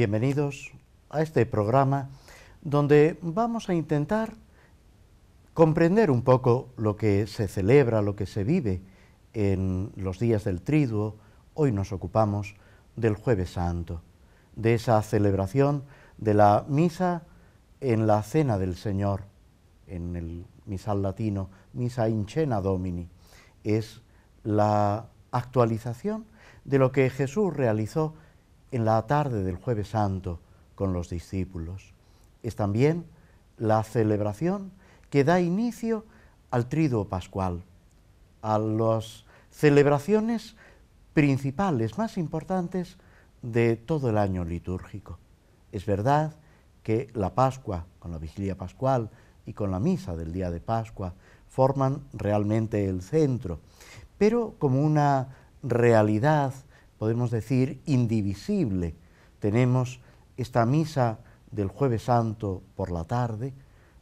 Bienvenidos a este programa donde vamos a intentar comprender un poco lo que se celebra, lo que se vive en los días del Triduo. Hoy nos ocupamos del Jueves Santo, de esa celebración de la misa en la Cena del Señor, en el misal latino, Misa In Cena Domini. Es la actualización de lo que Jesús realizó en la tarde del jueves santo con los discípulos. Es también la celebración que da inicio al triduo pascual, a las celebraciones principales, más importantes de todo el año litúrgico. Es verdad que la Pascua, con la vigilia pascual y con la misa del día de Pascua, forman realmente el centro, pero como una realidad podemos decir, indivisible. Tenemos esta misa del jueves santo por la tarde,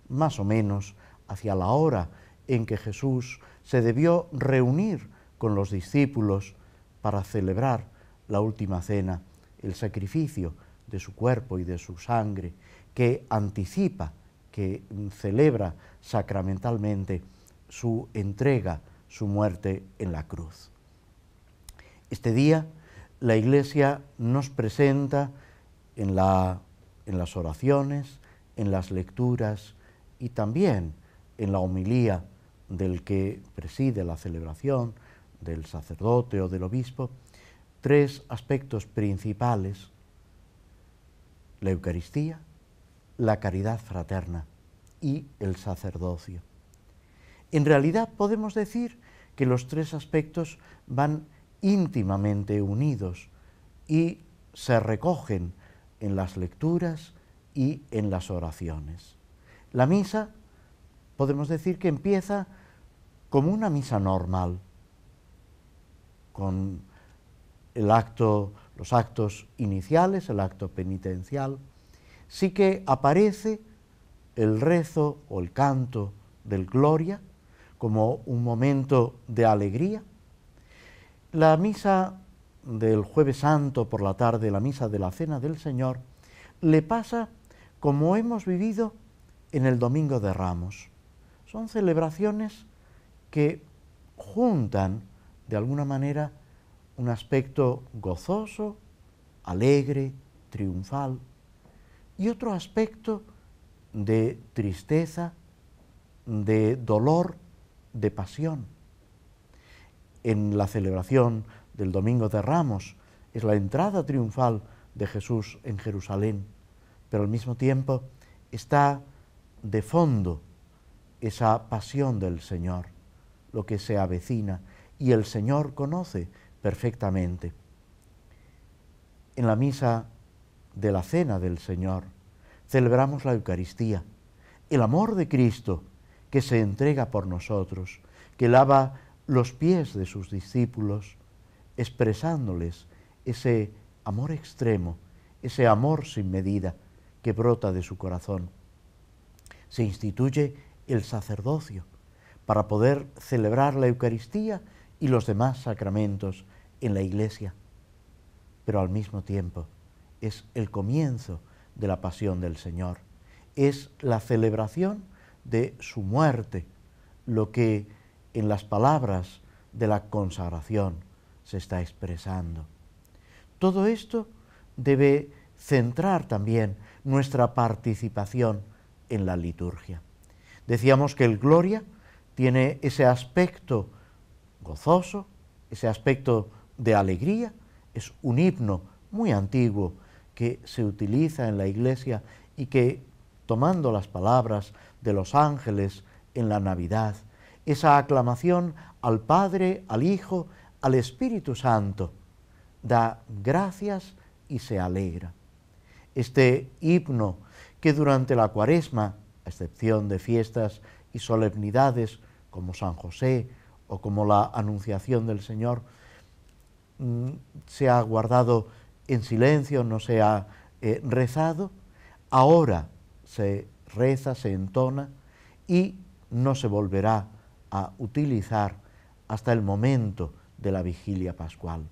más o menos hacia la hora en que Jesús se debió reunir con los discípulos para celebrar la última cena, el sacrificio de su cuerpo y de su sangre, que anticipa, que celebra sacramentalmente su entrega, su muerte en la cruz. Este día la Iglesia nos presenta en, las oraciones, en las lecturas y también en la homilía del que preside la celebración, del sacerdote o del obispo, tres aspectos principales, la Eucaristía, la caridad fraterna y el sacerdocio. En realidad podemos decir que los tres aspectos van íntimamente unidos y se recogen en las lecturas y en las oraciones. La misa podemos decir que empieza como una misa normal, con el acto, los actos iniciales, el acto penitencial, sí que aparece el rezo o el canto del Gloria como un momento de alegría, la misa del jueves santo por la tarde, la misa de la cena del Señor, le pasa como hemos vivido en el Domingo de Ramos. Son celebraciones que juntan, de alguna manera, un aspecto gozoso, alegre, triunfal, y otro aspecto de tristeza, de dolor, de pasión en la celebración del Domingo de Ramos, es la entrada triunfal de Jesús en Jerusalén, pero al mismo tiempo está de fondo esa pasión del Señor, lo que se avecina, y el Señor conoce perfectamente. En la misa de la cena del Señor celebramos la Eucaristía, el amor de Cristo que se entrega por nosotros, que lava los pies de sus discípulos, expresándoles ese amor extremo, ese amor sin medida que brota de su corazón. Se instituye el sacerdocio para poder celebrar la Eucaristía y los demás sacramentos en la iglesia, pero al mismo tiempo es el comienzo de la pasión del Señor, es la celebración de su muerte, lo que en las palabras de la consagración se está expresando. Todo esto debe centrar también nuestra participación en la liturgia. Decíamos que el gloria tiene ese aspecto gozoso, ese aspecto de alegría, es un himno muy antiguo que se utiliza en la iglesia y que, tomando las palabras de los ángeles en la Navidad, esa aclamación al Padre, al Hijo, al Espíritu Santo, da gracias y se alegra. Este himno que durante la cuaresma, a excepción de fiestas y solemnidades como San José o como la Anunciación del Señor, mm, se ha guardado en silencio, no se ha eh, rezado, ahora se reza, se entona y no se volverá a utilizar hasta el momento de la vigilia pascual.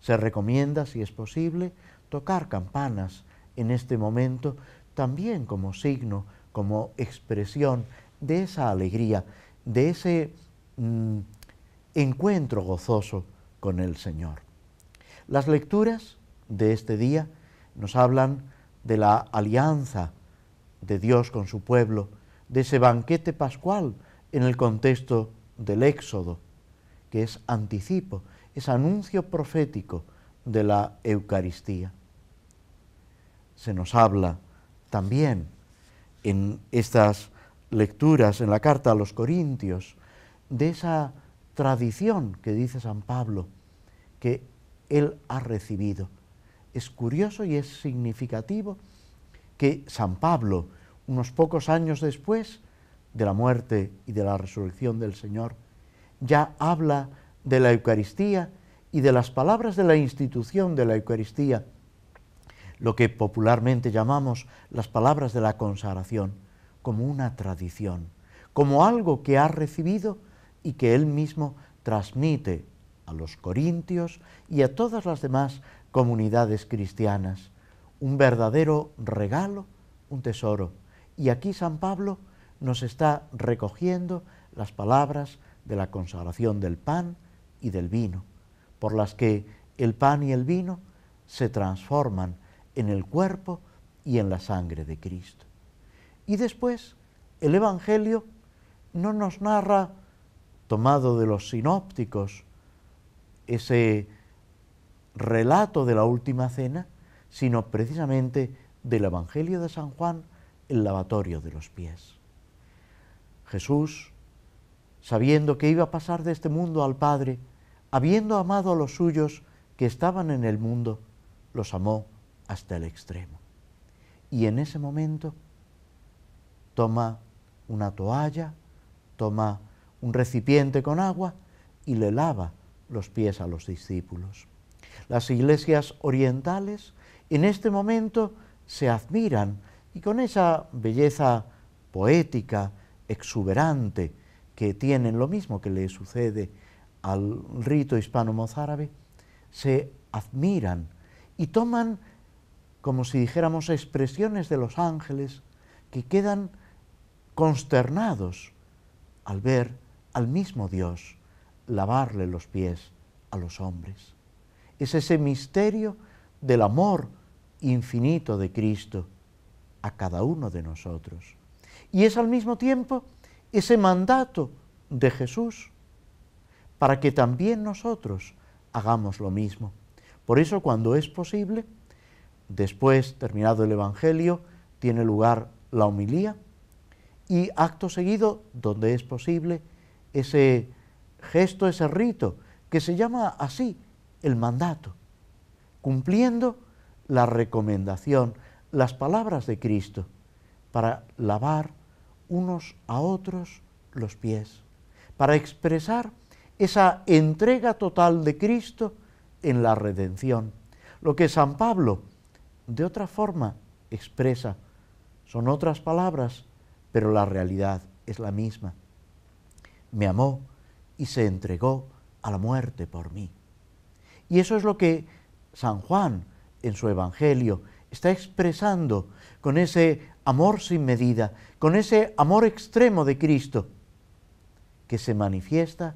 Se recomienda, si es posible, tocar campanas en este momento también como signo, como expresión de esa alegría, de ese mm, encuentro gozoso con el Señor. Las lecturas de este día nos hablan de la alianza de Dios con su pueblo, de ese banquete pascual en el contexto del Éxodo, que es anticipo, es anuncio profético de la Eucaristía. Se nos habla también en estas lecturas, en la carta a los Corintios, de esa tradición que dice San Pablo, que él ha recibido. Es curioso y es significativo que San Pablo, unos pocos años después, de la muerte y de la resurrección del Señor, ya habla de la Eucaristía y de las palabras de la institución de la Eucaristía, lo que popularmente llamamos las palabras de la consagración, como una tradición, como algo que ha recibido y que él mismo transmite a los corintios y a todas las demás comunidades cristianas. Un verdadero regalo, un tesoro. Y aquí San Pablo nos está recogiendo las palabras de la consagración del pan y del vino, por las que el pan y el vino se transforman en el cuerpo y en la sangre de Cristo. Y después el Evangelio no nos narra, tomado de los sinópticos, ese relato de la última cena, sino precisamente del Evangelio de San Juan, el lavatorio de los pies. Jesús, sabiendo que iba a pasar de este mundo al Padre, habiendo amado a los suyos que estaban en el mundo, los amó hasta el extremo. Y en ese momento toma una toalla, toma un recipiente con agua y le lava los pies a los discípulos. Las iglesias orientales en este momento se admiran y con esa belleza poética exuberante que tienen, lo mismo que le sucede al rito hispano-mozárabe, se admiran y toman, como si dijéramos, expresiones de los ángeles que quedan consternados al ver al mismo Dios lavarle los pies a los hombres. Es ese misterio del amor infinito de Cristo a cada uno de nosotros. Y es al mismo tiempo ese mandato de Jesús para que también nosotros hagamos lo mismo. Por eso cuando es posible, después terminado el Evangelio, tiene lugar la homilía y acto seguido, donde es posible, ese gesto, ese rito, que se llama así el mandato, cumpliendo la recomendación, las palabras de Cristo, para lavar unos a otros los pies, para expresar esa entrega total de Cristo en la redención. Lo que San Pablo de otra forma expresa, son otras palabras, pero la realidad es la misma. Me amó y se entregó a la muerte por mí. Y eso es lo que San Juan en su Evangelio está expresando con ese amor sin medida, con ese amor extremo de Cristo que se manifiesta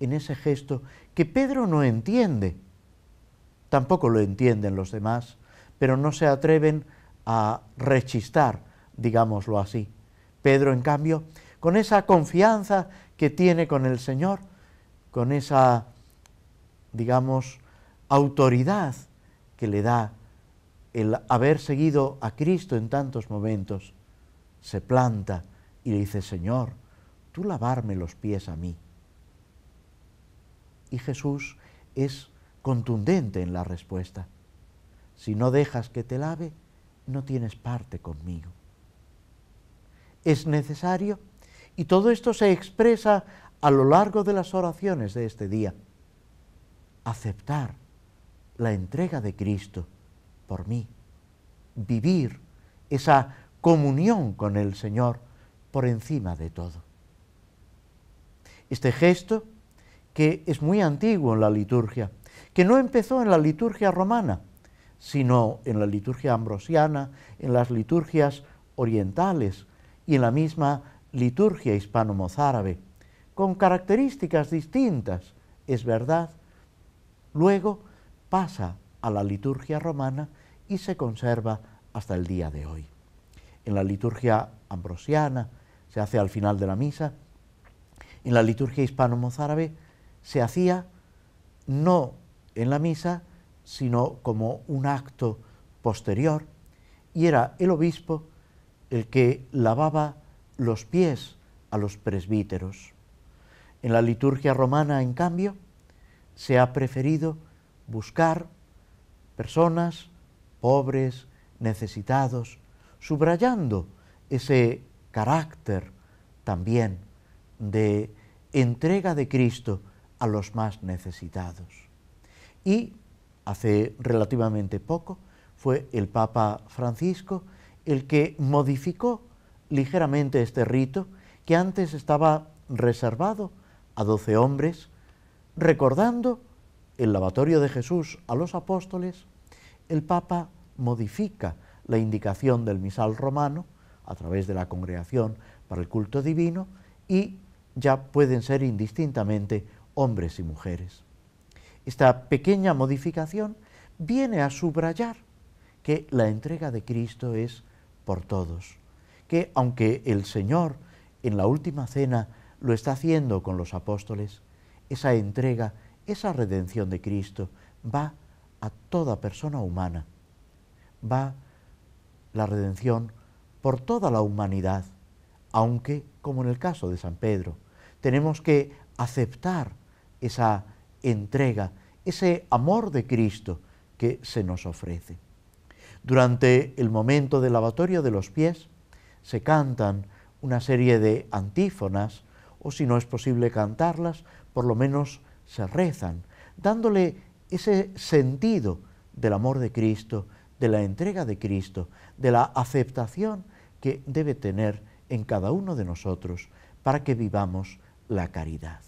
en ese gesto que Pedro no entiende. Tampoco lo entienden los demás, pero no se atreven a rechistar, digámoslo así. Pedro, en cambio, con esa confianza que tiene con el Señor, con esa, digamos, autoridad que le da el haber seguido a Cristo en tantos momentos, se planta y le dice, Señor, tú lavarme los pies a mí. Y Jesús es contundente en la respuesta. Si no dejas que te lave, no tienes parte conmigo. Es necesario, y todo esto se expresa a lo largo de las oraciones de este día, aceptar la entrega de Cristo por mí, vivir esa comunión con el Señor por encima de todo. Este gesto, que es muy antiguo en la liturgia, que no empezó en la liturgia romana, sino en la liturgia ambrosiana, en las liturgias orientales y en la misma liturgia hispano-mozárabe, con características distintas, es verdad, luego pasa a la liturgia romana y se conserva hasta el día de hoy. En la liturgia ambrosiana se hace al final de la misa, en la liturgia hispano-mozárabe se hacía no en la misa, sino como un acto posterior, y era el obispo el que lavaba los pies a los presbíteros. En la liturgia romana, en cambio, se ha preferido buscar personas pobres, necesitados, subrayando ese carácter también de entrega de Cristo a los más necesitados. Y hace relativamente poco fue el Papa Francisco el que modificó ligeramente este rito que antes estaba reservado a doce hombres, recordando el lavatorio de Jesús a los apóstoles el Papa modifica la indicación del misal romano a través de la congregación para el culto divino y ya pueden ser indistintamente hombres y mujeres. Esta pequeña modificación viene a subrayar que la entrega de Cristo es por todos, que aunque el Señor en la última cena lo está haciendo con los apóstoles, esa entrega, esa redención de Cristo va a a toda persona humana. Va la redención por toda la humanidad, aunque, como en el caso de San Pedro, tenemos que aceptar esa entrega, ese amor de Cristo que se nos ofrece. Durante el momento del lavatorio de los pies se cantan una serie de antífonas, o si no es posible cantarlas, por lo menos se rezan, dándole ese sentido del amor de Cristo, de la entrega de Cristo, de la aceptación que debe tener en cada uno de nosotros para que vivamos la caridad.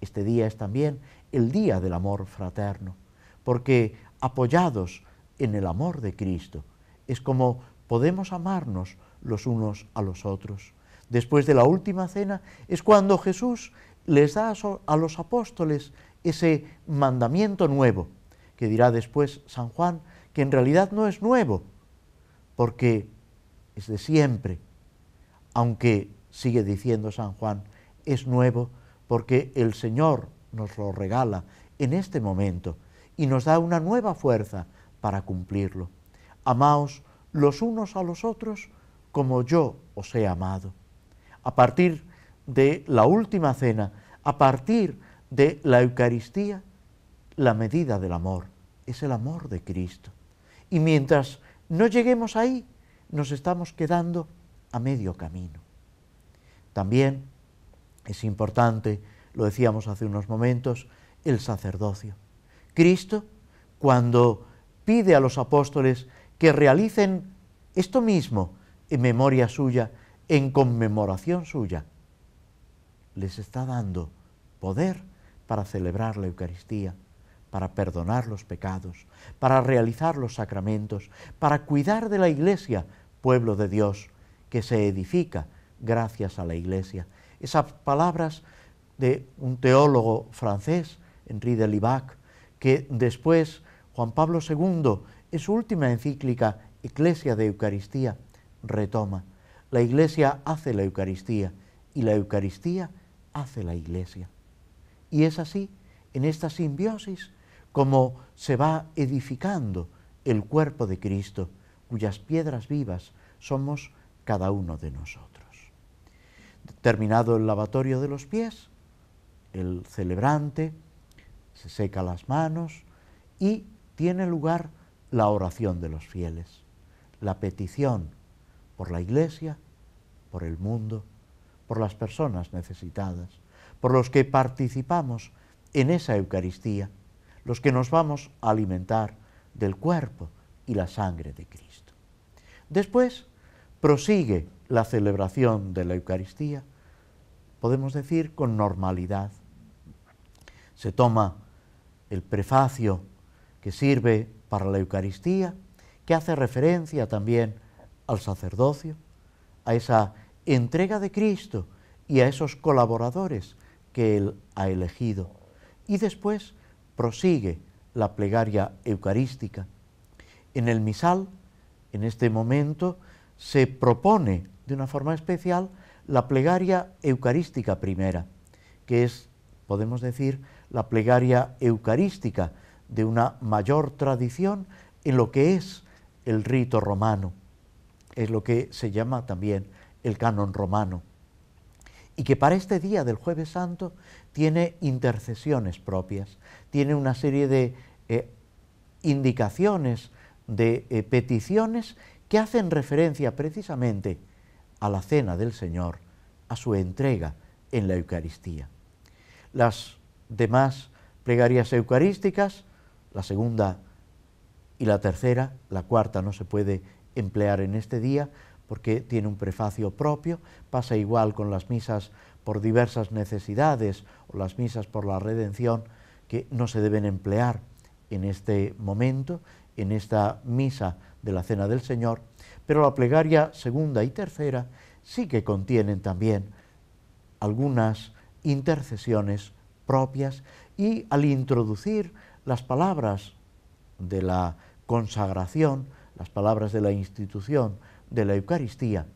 Este día es también el día del amor fraterno, porque apoyados en el amor de Cristo es como podemos amarnos los unos a los otros. Después de la última cena es cuando Jesús les da a los apóstoles ese mandamiento nuevo, que dirá después San Juan, que en realidad no es nuevo, porque es de siempre, aunque sigue diciendo San Juan, es nuevo porque el Señor nos lo regala en este momento y nos da una nueva fuerza para cumplirlo. Amaos los unos a los otros como yo os he amado. A partir de la última cena, a partir de de la Eucaristía, la medida del amor, es el amor de Cristo. Y mientras no lleguemos ahí, nos estamos quedando a medio camino. También es importante, lo decíamos hace unos momentos, el sacerdocio. Cristo, cuando pide a los apóstoles que realicen esto mismo en memoria suya, en conmemoración suya, les está dando poder para celebrar la Eucaristía, para perdonar los pecados, para realizar los sacramentos, para cuidar de la Iglesia, pueblo de Dios, que se edifica gracias a la Iglesia. Esas palabras de un teólogo francés, Henri de Libac, que después Juan Pablo II, en su última encíclica, Iglesia de Eucaristía, retoma. La Iglesia hace la Eucaristía y la Eucaristía hace la Iglesia. Y es así, en esta simbiosis, como se va edificando el cuerpo de Cristo, cuyas piedras vivas somos cada uno de nosotros. Terminado el lavatorio de los pies, el celebrante se seca las manos y tiene lugar la oración de los fieles, la petición por la iglesia, por el mundo, por las personas necesitadas, por los que participamos en esa Eucaristía, los que nos vamos a alimentar del cuerpo y la sangre de Cristo. Después prosigue la celebración de la Eucaristía, podemos decir, con normalidad. Se toma el prefacio que sirve para la Eucaristía, que hace referencia también al sacerdocio, a esa entrega de Cristo y a esos colaboradores que Él ha elegido. Y después prosigue la plegaria eucarística. En el misal, en este momento, se propone de una forma especial la plegaria eucarística primera, que es, podemos decir, la plegaria eucarística de una mayor tradición en lo que es el rito romano. Es lo que se llama también el canon romano y que para este día del jueves santo tiene intercesiones propias, tiene una serie de eh, indicaciones, de eh, peticiones que hacen referencia precisamente a la cena del Señor, a su entrega en la Eucaristía. Las demás plegarias eucarísticas, la segunda y la tercera, la cuarta no se puede emplear en este día, porque tiene un prefacio propio, pasa igual con las misas por diversas necesidades o las misas por la redención que no se deben emplear en este momento, en esta misa de la Cena del Señor, pero la plegaria segunda y tercera sí que contienen también algunas intercesiones propias y al introducir las palabras de la consagración, las palabras de la institución de la Eucaristía,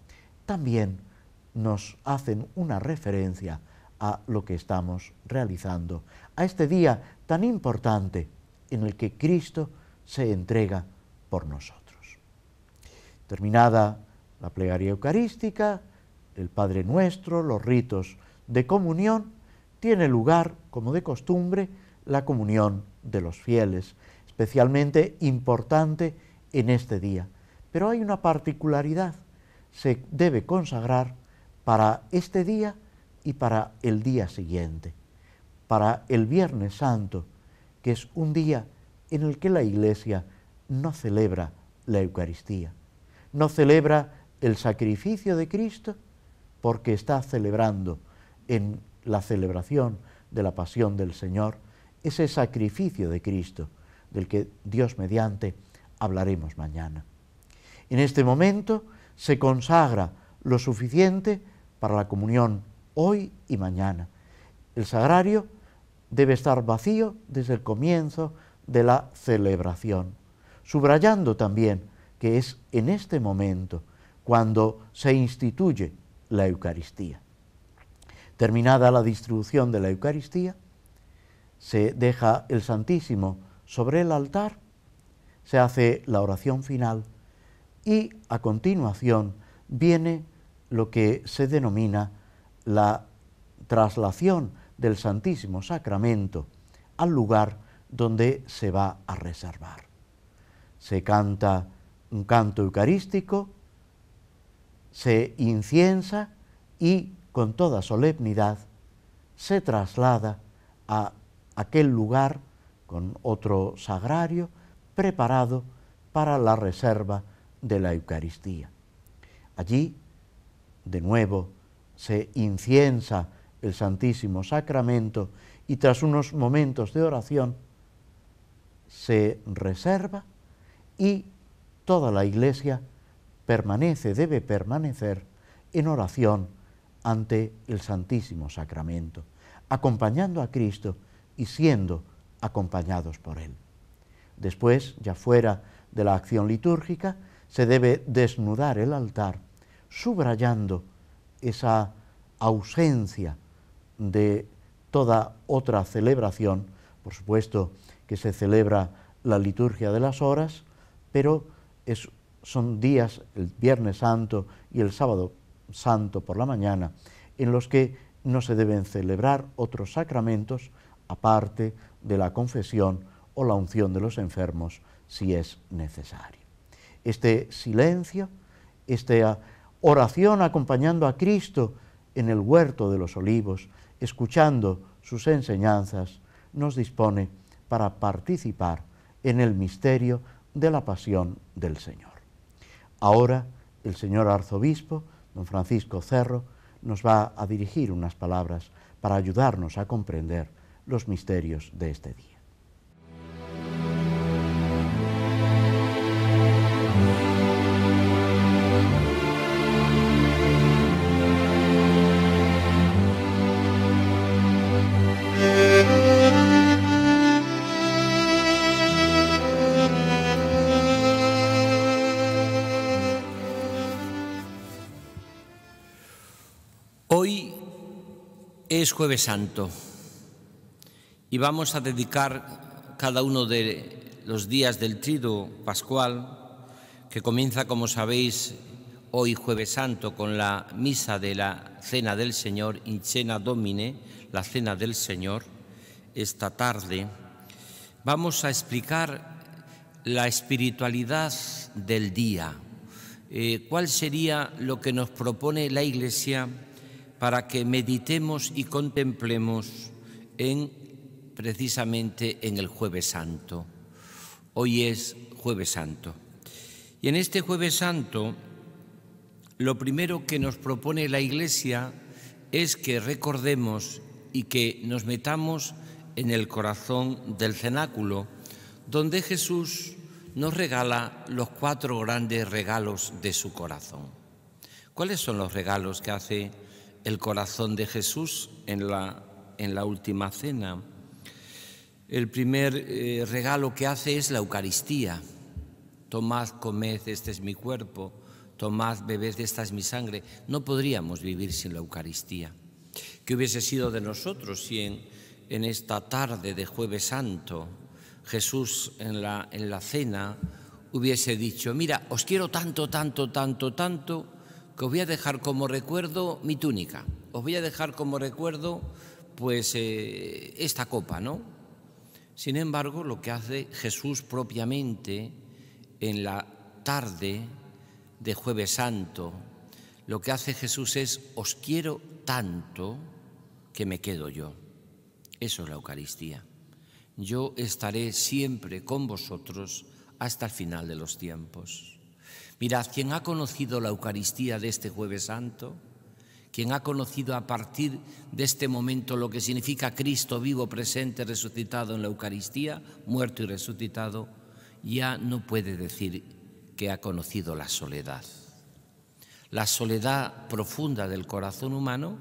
también nos hacen una referencia a lo que estamos realizando, a este día tan importante en el que Cristo se entrega por nosotros. Terminada la plegaria eucarística, el Padre Nuestro, los ritos de comunión, tiene lugar, como de costumbre, la comunión de los fieles, especialmente importante en este día. Pero hay una particularidad, se debe consagrar para este día y para el día siguiente, para el Viernes Santo, que es un día en el que la Iglesia no celebra la Eucaristía, no celebra el sacrificio de Cristo porque está celebrando en la celebración de la pasión del Señor ese sacrificio de Cristo, del que Dios mediante hablaremos mañana. En este momento se consagra lo suficiente para la comunión hoy y mañana. El sagrario debe estar vacío desde el comienzo de la celebración, subrayando también que es en este momento cuando se instituye la Eucaristía. Terminada la distribución de la Eucaristía, se deja el Santísimo sobre el altar se hace la oración final y a continuación viene lo que se denomina la traslación del Santísimo Sacramento al lugar donde se va a reservar. Se canta un canto eucarístico, se inciensa y con toda solemnidad se traslada a aquel lugar con otro sagrario preparado para la reserva de la Eucaristía. Allí, de nuevo, se inciensa el Santísimo Sacramento y tras unos momentos de oración se reserva y toda la iglesia permanece, debe permanecer en oración ante el Santísimo Sacramento, acompañando a Cristo y siendo acompañados por Él. Después, ya fuera de la acción litúrgica, se debe desnudar el altar, subrayando esa ausencia de toda otra celebración, por supuesto que se celebra la liturgia de las horas, pero son días, el Viernes Santo y el Sábado Santo por la mañana, en los que no se deben celebrar otros sacramentos aparte de la confesión o la unción de los enfermos si es necesario. Este silencio, esta oración acompañando a Cristo en el huerto de los olivos, escuchando sus enseñanzas, nos dispone para participar en el misterio de la pasión del Señor. Ahora el señor arzobispo, don Francisco Cerro, nos va a dirigir unas palabras para ayudarnos a comprender los misterios de este día. Es jueves santo y vamos a dedicar cada uno de los días del Trido pascual, que comienza, como sabéis, hoy jueves santo con la misa de la Cena del Señor, in cena domine, la Cena del Señor, esta tarde, vamos a explicar la espiritualidad del día. Eh, ¿Cuál sería lo que nos propone la Iglesia? para que meditemos y contemplemos en precisamente en el jueves santo. Hoy es jueves santo. Y en este jueves santo lo primero que nos propone la Iglesia es que recordemos y que nos metamos en el corazón del cenáculo, donde Jesús nos regala los cuatro grandes regalos de su corazón. ¿Cuáles son los regalos que hace el corazón de Jesús en la, en la última cena. El primer eh, regalo que hace es la Eucaristía. Tomad, comed, este es mi cuerpo. Tomad, bebed, esta es mi sangre. No podríamos vivir sin la Eucaristía. ¿Qué hubiese sido de nosotros si en, en esta tarde de jueves santo Jesús en la, en la cena hubiese dicho, mira, os quiero tanto, tanto, tanto, tanto, que os voy a dejar como recuerdo mi túnica, os voy a dejar como recuerdo pues eh, esta copa, ¿no? Sin embargo, lo que hace Jesús propiamente en la tarde de jueves santo, lo que hace Jesús es, os quiero tanto que me quedo yo. Eso es la Eucaristía. Yo estaré siempre con vosotros hasta el final de los tiempos. Mirad, quien ha conocido la Eucaristía de este jueves santo, quien ha conocido a partir de este momento lo que significa Cristo vivo, presente, resucitado en la Eucaristía, muerto y resucitado, ya no puede decir que ha conocido la soledad. La soledad profunda del corazón humano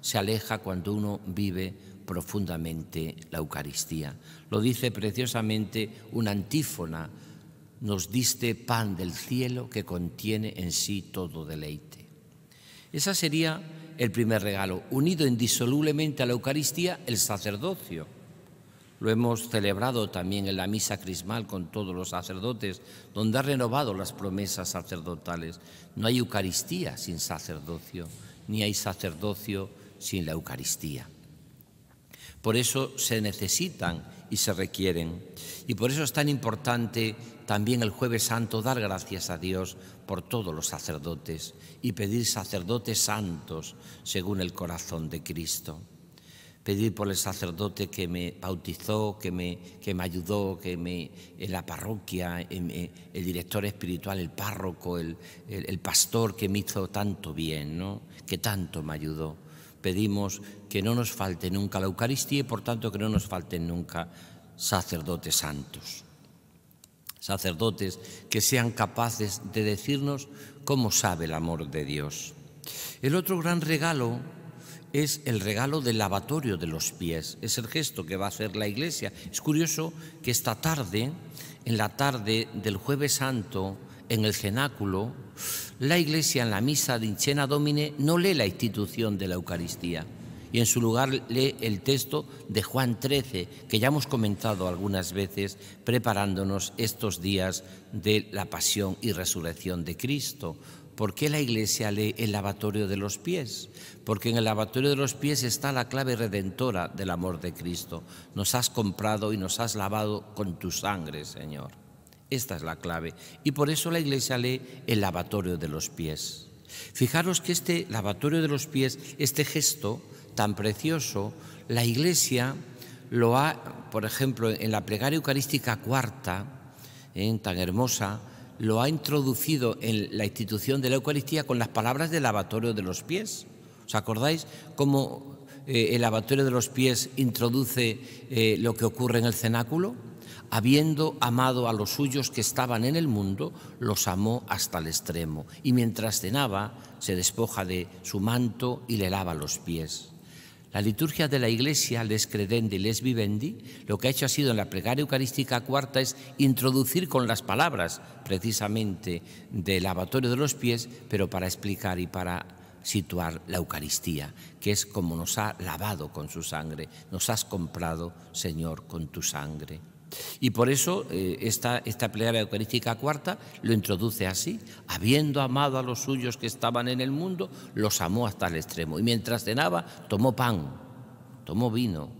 se aleja cuando uno vive profundamente la Eucaristía. Lo dice preciosamente una antífona nos diste pan del cielo que contiene en sí todo deleite. Ese sería el primer regalo, unido indisolublemente a la Eucaristía, el sacerdocio. Lo hemos celebrado también en la misa crismal con todos los sacerdotes, donde ha renovado las promesas sacerdotales. No hay Eucaristía sin sacerdocio, ni hay sacerdocio sin la Eucaristía. Por eso se necesitan y se requieren. Y por eso es tan importante también el jueves santo dar gracias a Dios por todos los sacerdotes y pedir sacerdotes santos según el corazón de Cristo. Pedir por el sacerdote que me bautizó, que me, que me ayudó, que me, en la parroquia, el director espiritual, el párroco, el, el pastor que me hizo tanto bien, ¿no? que tanto me ayudó. Pedimos que no nos falte nunca la Eucaristía y por tanto que no nos falten nunca sacerdotes santos sacerdotes, que sean capaces de decirnos cómo sabe el amor de Dios. El otro gran regalo es el regalo del lavatorio de los pies, es el gesto que va a hacer la iglesia. Es curioso que esta tarde, en la tarde del jueves santo, en el cenáculo, la iglesia en la misa de Inchena Domine no lee la institución de la Eucaristía y en su lugar lee el texto de Juan 13, que ya hemos comentado algunas veces preparándonos estos días de la pasión y resurrección de Cristo. ¿Por qué la Iglesia lee el lavatorio de los pies? Porque en el lavatorio de los pies está la clave redentora del amor de Cristo. Nos has comprado y nos has lavado con tu sangre, Señor. Esta es la clave. Y por eso la Iglesia lee el lavatorio de los pies. Fijaros que este lavatorio de los pies, este gesto, tan precioso, la Iglesia lo ha, por ejemplo, en la plegaria eucarística cuarta, ¿eh? tan hermosa, lo ha introducido en la institución de la Eucaristía con las palabras del lavatorio de los pies. ¿Os acordáis cómo eh, el lavatorio de los pies introduce eh, lo que ocurre en el cenáculo? Habiendo amado a los suyos que estaban en el mundo, los amó hasta el extremo. Y mientras cenaba, se despoja de su manto y le lava los pies. La liturgia de la Iglesia, les credendi, les vivendi, lo que ha hecho ha sido en la plegaria eucarística cuarta es introducir con las palabras precisamente del lavatorio de los pies, pero para explicar y para situar la Eucaristía, que es como nos ha lavado con su sangre, nos has comprado, Señor, con tu sangre. Y por eso eh, esta, esta plegaria eucarística cuarta lo introduce así, habiendo amado a los suyos que estaban en el mundo, los amó hasta el extremo. Y mientras cenaba, tomó pan, tomó vino,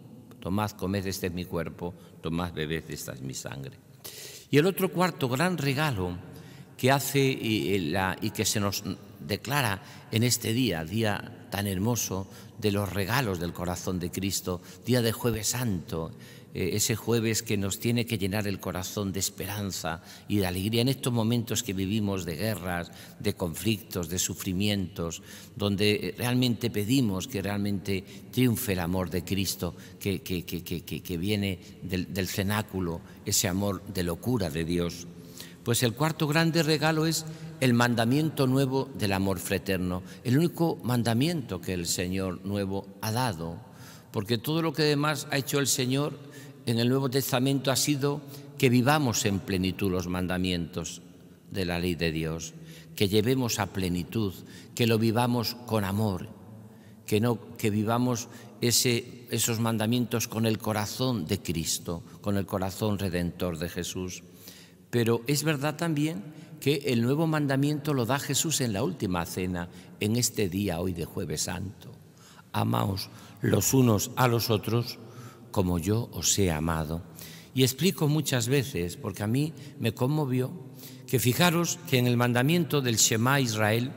tomad, comed, este es mi cuerpo, tomad, bebed, esta es mi sangre. Y el otro cuarto gran regalo que hace eh, eh, y que se nos declara en este día, día tan hermoso de los regalos del corazón de Cristo, día de jueves santo, eh, ese jueves que nos tiene que llenar el corazón de esperanza y de alegría en estos momentos que vivimos de guerras, de conflictos, de sufrimientos, donde eh, realmente pedimos que realmente triunfe el amor de Cristo que, que, viene del, del cenáculo, ese amor de locura de Dios. Pues el cuarto grande regalo es el mandamiento nuevo del amor fraterno, el único mandamiento que el Señor nuevo ha dado, porque todo lo que demás ha hecho el Señor en el Nuevo Testamento ha sido que vivamos en plenitud los mandamientos de la ley de Dios, que llevemos a plenitud, que lo vivamos con amor, que no que vivamos ese, esos mandamientos con el corazón de Cristo, con el corazón redentor de Jesús. Pero es verdad también que el nuevo mandamiento lo da Jesús en la última cena, en este día hoy de jueves santo. Amaos los unos a los otros como yo os he amado. Y explico muchas veces, porque a mí me conmovió, que fijaros que en el mandamiento del Shema Israel,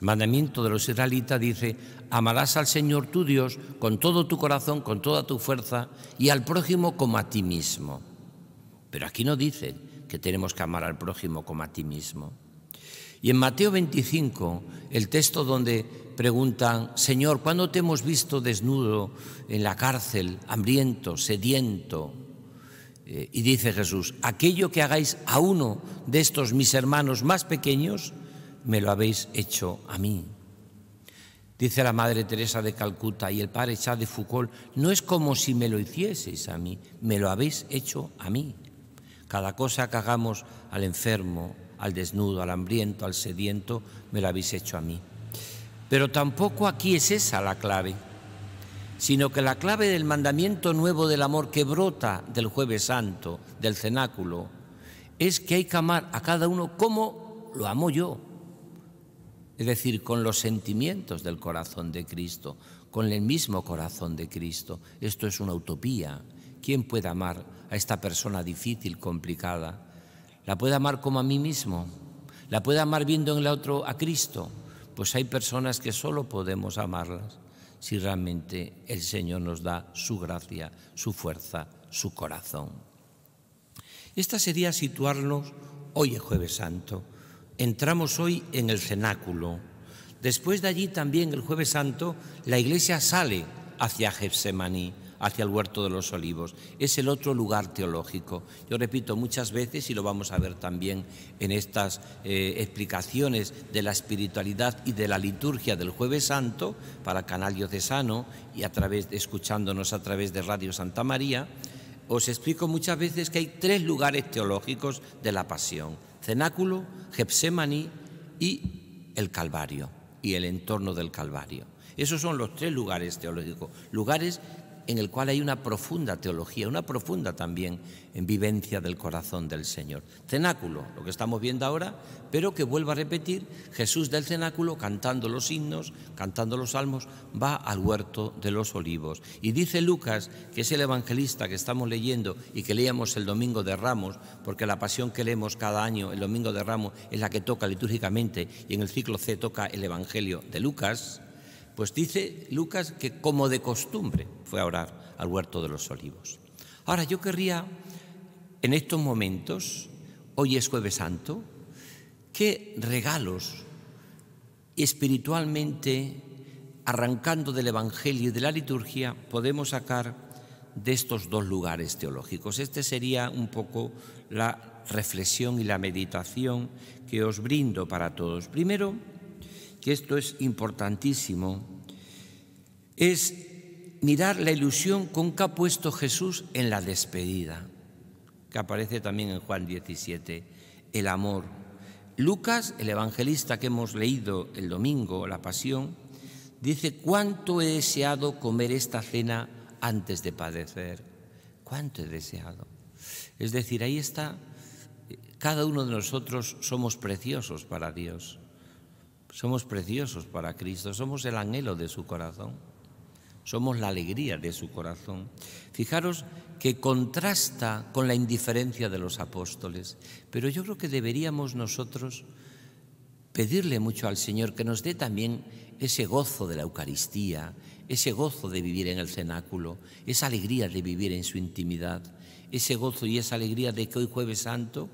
el mandamiento de los israelitas dice, amarás al Señor tu Dios con todo tu corazón, con toda tu fuerza, y al prójimo como a ti mismo. Pero aquí no dice, que tenemos que amar al prójimo como a ti mismo. Y en Mateo 25, el texto donde preguntan, Señor, ¿cuándo te hemos visto desnudo en la cárcel, hambriento, sediento? Eh, y dice Jesús, aquello que hagáis a uno de estos mis hermanos más pequeños, me lo habéis hecho a mí. Dice la Madre Teresa de Calcuta y el Padre Chá de Foucault, no es como si me lo hicieseis a mí, me lo habéis hecho a mí. Cada cosa que hagamos al enfermo, al desnudo, al hambriento, al sediento, me la habéis hecho a mí. Pero tampoco aquí es esa la clave, sino que la clave del mandamiento nuevo del amor que brota del jueves santo, del cenáculo, es que hay que amar a cada uno como lo amo yo, es decir, con los sentimientos del corazón de Cristo, con el mismo corazón de Cristo. Esto es una utopía, ¿Quién puede amar a esta persona difícil, complicada? ¿La puede amar como a mí mismo? ¿La puede amar viendo en el otro a Cristo? Pues hay personas que solo podemos amarlas si realmente el Señor nos da su gracia, su fuerza, su corazón. Esta sería situarnos hoy en jueves santo. Entramos hoy en el cenáculo. Después de allí también el jueves santo la iglesia sale hacia Getsemaní hacia el huerto de los olivos. Es el otro lugar teológico. Yo repito muchas veces, y lo vamos a ver también en estas eh, explicaciones de la espiritualidad y de la liturgia del jueves santo para Canal Diocesano y a través, escuchándonos a través de Radio Santa María, os explico muchas veces que hay tres lugares teológicos de la pasión. Cenáculo, Gepsemaní y el Calvario y el entorno del Calvario. Esos son los tres lugares teológicos, lugares en el cual hay una profunda teología, una profunda también en vivencia del corazón del Señor. Cenáculo, lo que estamos viendo ahora, pero que vuelva a repetir, Jesús del cenáculo, cantando los himnos, cantando los salmos, va al huerto de los olivos. Y dice Lucas, que es el evangelista que estamos leyendo y que leíamos el domingo de Ramos, porque la pasión que leemos cada año, el domingo de Ramos, es la que toca litúrgicamente y en el ciclo C toca el Evangelio de Lucas. Pues dice Lucas que como de costumbre fue a orar al huerto de los olivos. Ahora yo querría en estos momentos, hoy es jueves santo, qué regalos espiritualmente, arrancando del Evangelio y de la liturgia, podemos sacar de estos dos lugares teológicos. Este sería un poco la reflexión y la meditación que os brindo para todos. Primero, que esto es importantísimo, es mirar la ilusión con que ha puesto Jesús en la despedida, que aparece también en Juan 17, el amor. Lucas, el evangelista que hemos leído el domingo, la pasión, dice, ¿cuánto he deseado comer esta cena antes de padecer? ¿Cuánto he deseado? Es decir, ahí está, eh, cada uno de nosotros somos preciosos para Dios. Somos preciosos para Cristo, somos el anhelo de su corazón, somos la alegría de su corazón. Fijaros que contrasta con la indiferencia de los apóstoles, pero yo creo que deberíamos nosotros pedirle mucho al Señor que nos dé también ese gozo de la Eucaristía, ese gozo de vivir en el cenáculo, esa alegría de vivir en su intimidad, ese gozo y esa alegría de que hoy jueves santo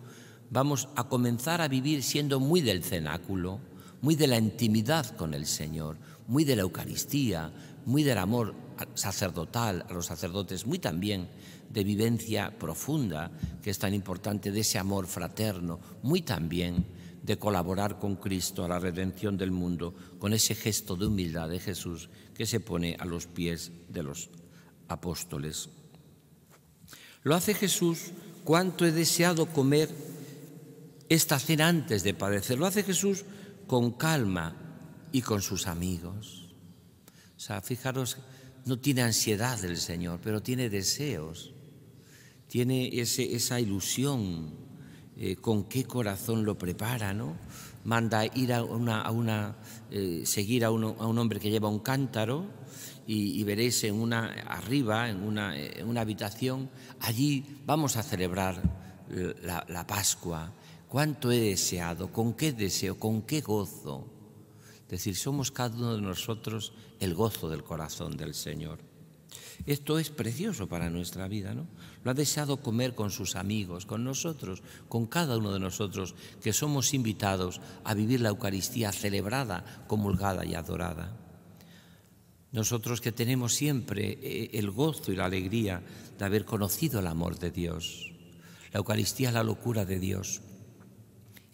vamos a comenzar a vivir siendo muy del cenáculo, muy de la intimidad con el Señor, muy de la Eucaristía, muy del amor sacerdotal a los sacerdotes, muy también de vivencia profunda, que es tan importante, de ese amor fraterno, muy también de colaborar con Cristo a la redención del mundo, con ese gesto de humildad de Jesús que se pone a los pies de los apóstoles. Lo hace Jesús cuánto he deseado comer esta cena antes de padecer. Lo hace Jesús con calma y con sus amigos. O sea, fijaros, no tiene ansiedad del Señor, pero tiene deseos, tiene esa ilusión, eh, con qué corazón lo prepara, ¿no? Manda ir a una, eh, seguir a, un hombre que lleva un cántaro y, veréis en una arriba, eh, en una, habitación, allí vamos a celebrar la Pascua cuánto he deseado, con qué deseo, con qué gozo. Es decir, somos cada uno de nosotros el gozo del corazón del Señor. Esto es precioso para nuestra vida, ¿no? Lo ha deseado comer con sus amigos, con nosotros, con cada uno de nosotros que somos invitados a vivir la Eucaristía celebrada, comulgada y adorada. Nosotros que tenemos siempre eh, el gozo y la alegría de haber conocido el amor de Dios. La Eucaristía es la locura de Dios,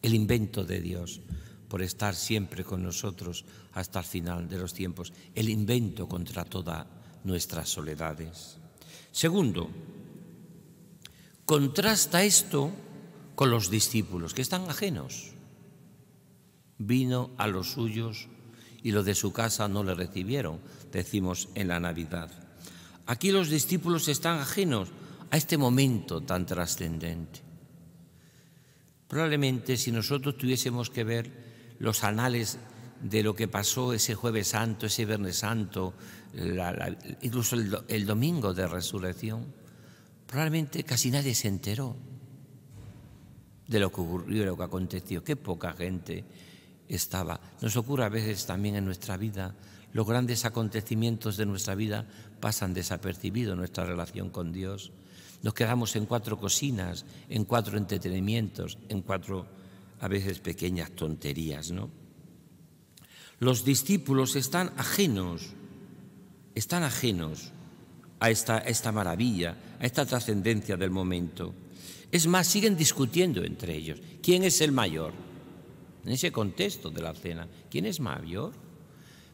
el invento de Dios por estar siempre con nosotros hasta el final de los tiempos, el invento contra todas nuestras soledades. Segundo, contrasta esto con los discípulos que están ajenos. Vino a los suyos y los de su casa no le recibieron, decimos en la Navidad. Aquí los discípulos están ajenos a este momento tan trascendente. Probablemente si nosotros tuviésemos que ver los anales de lo que pasó ese jueves santo, ese viernes santo, incluso el, domingo de resurrección, probablemente casi nadie se enteró de lo que ocurrió, de lo que aconteció. Qué poca gente estaba. Nos ocurre a veces también en nuestra vida. Los grandes acontecimientos de nuestra vida pasan desapercibidos, nuestra relación con Dios, nos quedamos en cuatro cocinas, en cuatro entretenimientos, en cuatro a veces pequeñas tonterías, ¿no? Los discípulos están ajenos, están ajenos a esta, a esta maravilla, a esta trascendencia del momento. Es más, siguen discutiendo entre ellos. ¿Quién es el mayor? En ese contexto de la cena, ¿quién es mayor?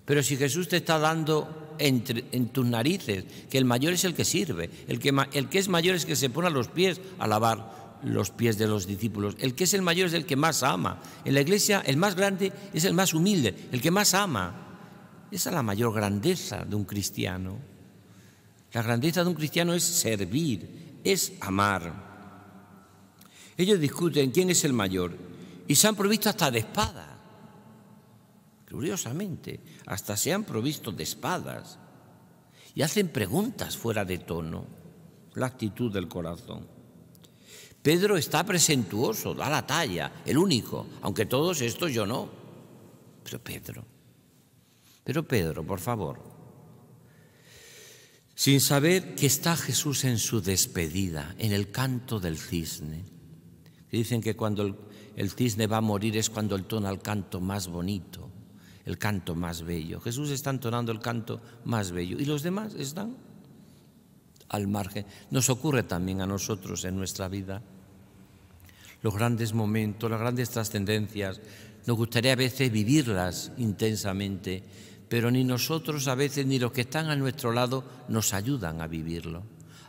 Pero si Jesús te está dando en tus narices que el mayor es el que sirve, el que, el que es mayor es el que se pone a los pies a lavar los pies de los discípulos, el que es el mayor es el que más ama. En la iglesia el más grande es el más humilde, el que más ama. Esa es la mayor grandeza de un cristiano. La grandeza de un cristiano es servir, es amar. Ellos discuten quién es el mayor y se han provisto hasta de espada. Curiosamente, hasta se han provisto de espadas y hacen preguntas fuera de tono, la actitud del corazón. Pedro está presentuoso, da la talla, el único, aunque todos estos yo no. Pero Pedro, pero Pedro, por favor, sin saber que está Jesús en su despedida, en el canto del cisne. Dicen que cuando el, cisne va a morir es cuando el tono al canto más bonito el canto más bello. Jesús está entonando el canto más bello y los demás están al margen. Nos ocurre también a nosotros en nuestra vida. Los grandes momentos, las grandes trascendencias, nos gustaría a veces vivirlas intensamente, pero ni nosotros a veces ni los que están a nuestro lado nos ayudan a vivirlo.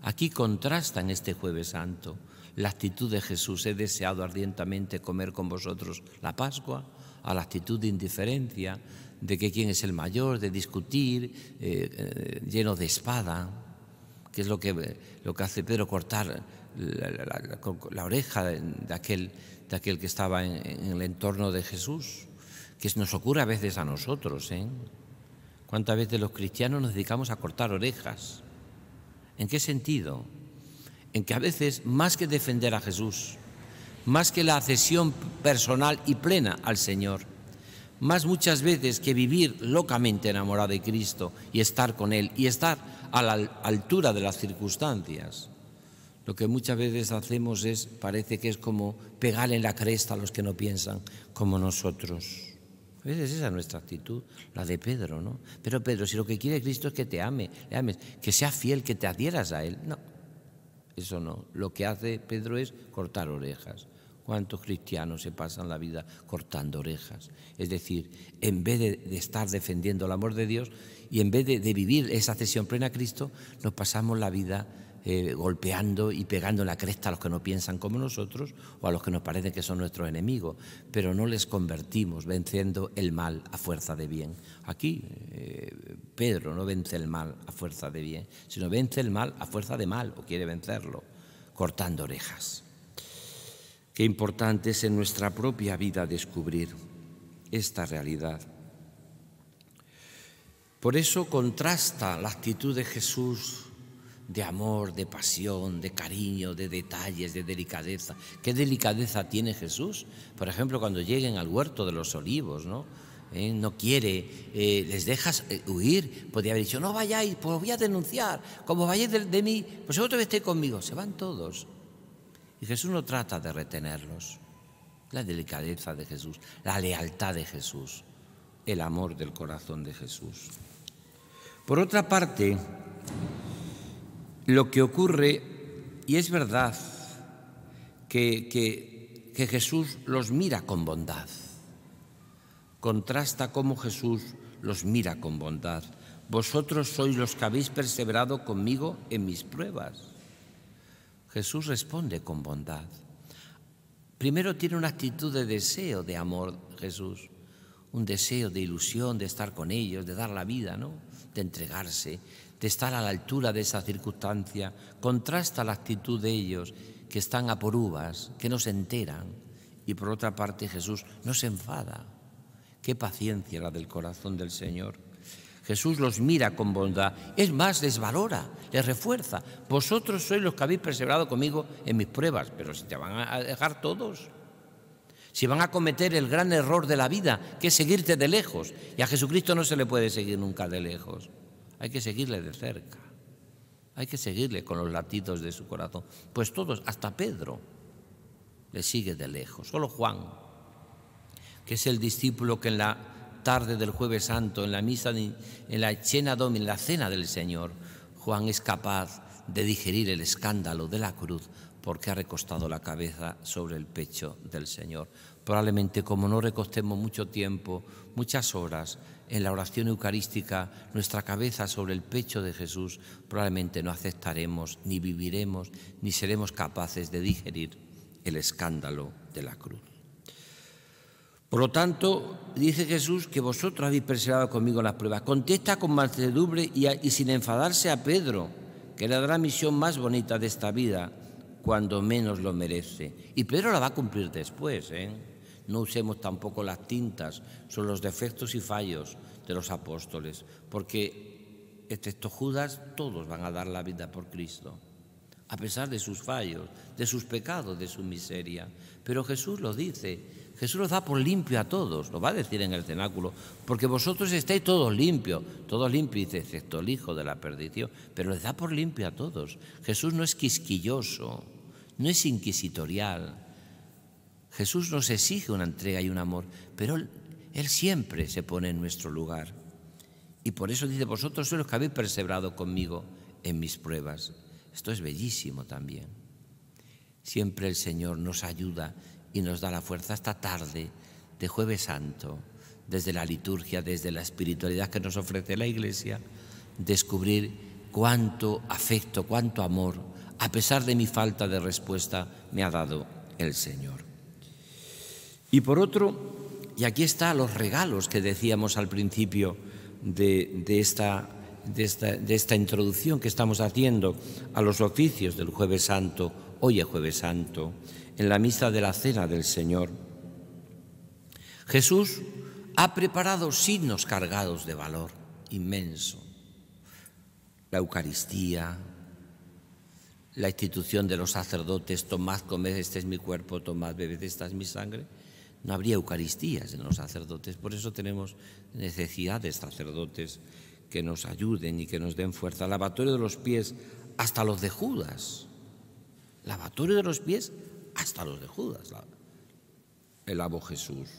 Aquí contrasta en este jueves santo la actitud de Jesús. He deseado ardientemente comer con vosotros la Pascua a la actitud de indiferencia, de que quién es el mayor, de discutir, eh, eh, lleno de espada, que es lo que, lo hace Pedro cortar la, oreja de aquel, de aquel que estaba en, el entorno de Jesús, que nos ocurre a veces a nosotros. ¿eh? ¿Cuántas veces los cristianos nos dedicamos a cortar orejas? ¿En qué sentido? En que a veces, más que defender a Jesús, más que la cesión personal y plena al Señor, más muchas veces que vivir locamente enamorado de Cristo y estar con Él y estar a la altura de las circunstancias. Lo que muchas veces hacemos es, parece que es como pegar en la cresta a los que no piensan como nosotros. A veces esa es nuestra actitud, la de Pedro, ¿no? Pero Pedro, si lo que quiere Cristo es que te ame, ames, que sea fiel, que te adhieras a Él, no. Eso no. Lo que hace Pedro es cortar orejas. ¿Cuántos cristianos se pasan la vida cortando orejas? Es decir, en vez de, estar defendiendo el amor de Dios y en vez de, vivir esa cesión plena a Cristo, nos pasamos la vida eh, golpeando y pegando en la cresta a los que no piensan como nosotros o a los que nos parecen que son nuestros enemigos, pero no les convertimos venciendo el mal a fuerza de bien. Aquí eh, Pedro no vence el mal a fuerza de bien, sino vence el mal a fuerza de mal o quiere vencerlo, cortando orejas. Qué importante es en nuestra propia vida descubrir esta realidad. Por eso contrasta la actitud de Jesús de amor, de pasión, de cariño, de detalles, de delicadeza. ¿Qué delicadeza tiene Jesús? Por ejemplo, cuando lleguen al huerto de los olivos, ¿no? ¿Eh? No quiere, eh, les dejas eh, huir. Podría haber dicho, no vayáis, pues os voy a denunciar. Como vayáis de, mí, pues vez estéis conmigo. Se van todos. Y Jesús no trata de retenerlos. La delicadeza de Jesús, la lealtad de Jesús, el amor del corazón de Jesús. Por otra parte, lo que ocurre, y es verdad, que, que, Jesús los mira con bondad. Contrasta cómo Jesús los mira con bondad. Vosotros sois los que habéis perseverado conmigo en mis pruebas. Jesús responde con bondad. Primero tiene una actitud de deseo de amor Jesús, un deseo de ilusión, de estar con ellos, de dar la vida, ¿no? de entregarse, de estar a la altura de esa circunstancia. Contrasta la actitud de ellos que están a por uvas, que no se enteran. Y por otra parte Jesús no se enfada. Qué paciencia la del corazón del Señor. Jesús los mira con bondad, es más, les valora, les refuerza. Vosotros sois los que habéis perseverado conmigo en mis pruebas, pero si te van a dejar todos, si van a cometer el gran error de la vida, que es seguirte de lejos, y a Jesucristo no se le puede seguir nunca de lejos, hay que seguirle de cerca, hay que seguirle con los latidos de su corazón, pues todos, hasta Pedro, le sigue de lejos, solo Juan, que es el discípulo que en la tarde del jueves santo, en la misa, en la cena en la cena del Señor, Juan es capaz de digerir el escándalo de la cruz porque ha recostado la cabeza sobre el pecho del Señor. Probablemente como no recostemos mucho tiempo, muchas horas en la oración eucarística, nuestra cabeza sobre el pecho de Jesús, probablemente no aceptaremos, ni viviremos, ni seremos capaces de digerir el escándalo de la cruz. Por lo tanto, dice Jesús que vosotros habéis perseverado conmigo en las pruebas. Contesta con mansedumbre y, sin enfadarse a Pedro, que le dará la misión más bonita de esta vida cuando menos lo merece. Y Pedro la va a cumplir después. ¿eh? No usemos tampoco las tintas sobre los defectos y fallos de los apóstoles, porque excepto Judas, todos van a dar la vida por Cristo, a pesar de sus fallos, de sus pecados, de su miseria. Pero Jesús lo dice, Jesús los da por limpio a todos, lo va a decir en el cenáculo, porque vosotros estáis todos limpios, todos limpios, excepto el hijo de la perdición, pero les da por limpio a todos. Jesús no es quisquilloso, no es inquisitorial. Jesús nos exige una entrega y un amor, pero Él, él siempre se pone en nuestro lugar. Y por eso dice, vosotros sois los que habéis perseverado conmigo en mis pruebas. Esto es bellísimo también. Siempre el Señor nos ayuda, y nos da la fuerza esta tarde de jueves santo, desde la liturgia, desde la espiritualidad que nos ofrece la Iglesia, descubrir cuánto afecto, cuánto amor, a pesar de mi falta de respuesta, me ha dado el Señor. Y por otro, y aquí están los regalos que decíamos al principio de, esta, de, esta, esta introducción que estamos haciendo a los oficios del jueves santo, hoy es jueves santo, en la misa de la cena del Señor. Jesús ha preparado signos cargados de valor inmenso. La Eucaristía, la institución de los sacerdotes, tomad, comed, este es mi cuerpo, tomad, bebed, esta es mi sangre. No habría Eucaristías en los sacerdotes, por eso tenemos necesidad de sacerdotes que nos ayuden y que nos den fuerza. Lavatorio de los pies hasta los de Judas. Lavatorio de los pies hasta los de Judas el Abo Jesús.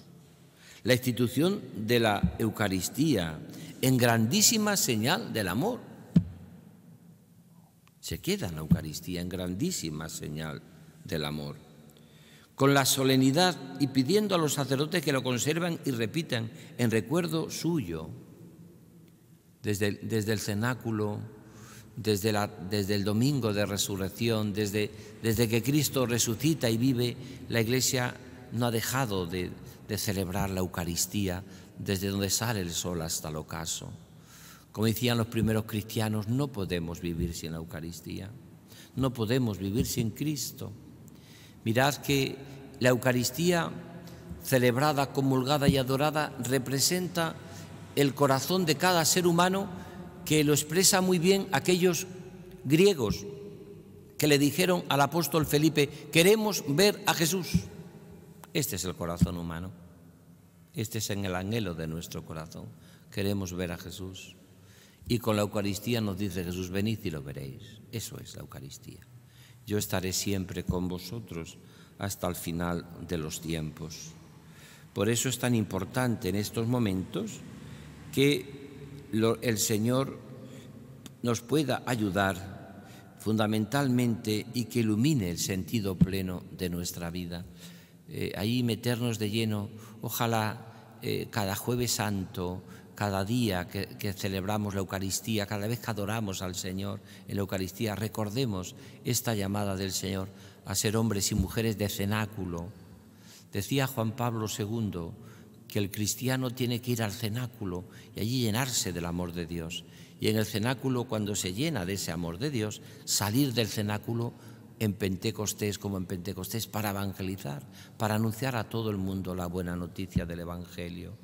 La institución de la Eucaristía en grandísima señal del amor. Se queda en la Eucaristía en grandísima señal del amor. Con la solemnidad y pidiendo a los sacerdotes que lo conservan y repitan en recuerdo suyo, desde, desde el cenáculo desde, el domingo de resurrección, desde, desde que Cristo resucita y vive, la Iglesia no ha dejado de, de celebrar la Eucaristía desde donde sale el sol hasta el ocaso. Como decían los primeros cristianos, no podemos vivir sin la Eucaristía, no podemos vivir sin Cristo. Mirad que la Eucaristía, celebrada, comulgada y adorada, representa el corazón de cada ser humano que lo expresa muy bien aquellos griegos que le dijeron al apóstol Felipe, queremos ver a Jesús. Este es el corazón humano, este es en el anhelo de nuestro corazón, queremos ver a Jesús. Y con la Eucaristía nos dice Jesús, venid y lo veréis. Eso es la Eucaristía. Yo estaré siempre con vosotros hasta el final de los tiempos. Por eso es tan importante en estos momentos que el Señor nos pueda ayudar fundamentalmente y que ilumine el sentido pleno de nuestra vida. Eh, ahí meternos de lleno, ojalá eh, cada jueves santo, cada día que, que, celebramos la Eucaristía, cada vez que adoramos al Señor en la Eucaristía, recordemos esta llamada del Señor a ser hombres y mujeres de cenáculo. Decía Juan Pablo II, que el cristiano tiene que ir al cenáculo y allí llenarse del amor de Dios. Y en el cenáculo, cuando se llena de ese amor de Dios, salir del cenáculo en Pentecostés como en Pentecostés para evangelizar, para anunciar a todo el mundo la buena noticia del Evangelio.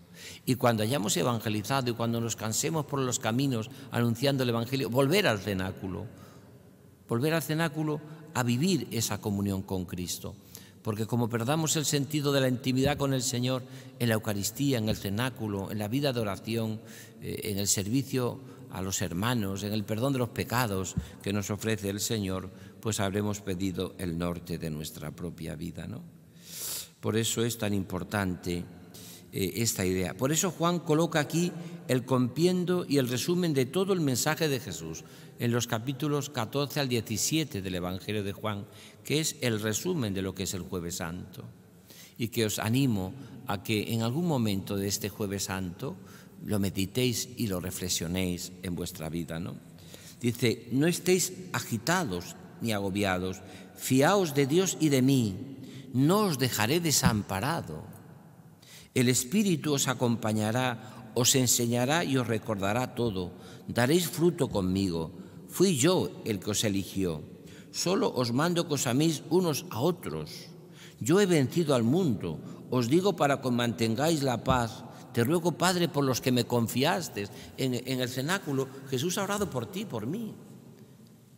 Y cuando hayamos evangelizado y cuando nos cansemos por los caminos anunciando el Evangelio, volver al cenáculo, volver al cenáculo a vivir esa comunión con Cristo porque como perdamos el sentido de la intimidad con el Señor en la Eucaristía, en el cenáculo, en la vida de oración, eh, en el servicio a los hermanos, en el perdón de los pecados que nos ofrece el Señor, pues habremos pedido el norte de nuestra propia vida, ¿no? Por eso es tan importante eh, esta idea. Por eso Juan coloca aquí el compiendo y el resumen de todo el mensaje de Jesús en los capítulos 14 al 17 del Evangelio de Juan, que es el resumen de lo que es el jueves santo, y que os animo a que en algún momento de este jueves santo lo meditéis y lo reflexionéis en vuestra vida. ¿no? Dice, no estéis agitados ni agobiados, fiaos de Dios y de mí, no os dejaré desamparado. El Espíritu os acompañará, os enseñará y os recordará todo, daréis fruto conmigo, fui yo el que os eligió solo os mando que os améis unos a otros. Yo he vencido al mundo, os digo para que mantengáis la paz. Te ruego, Padre, por los que me confiaste en, el cenáculo, Jesús ha orado por ti, por mí,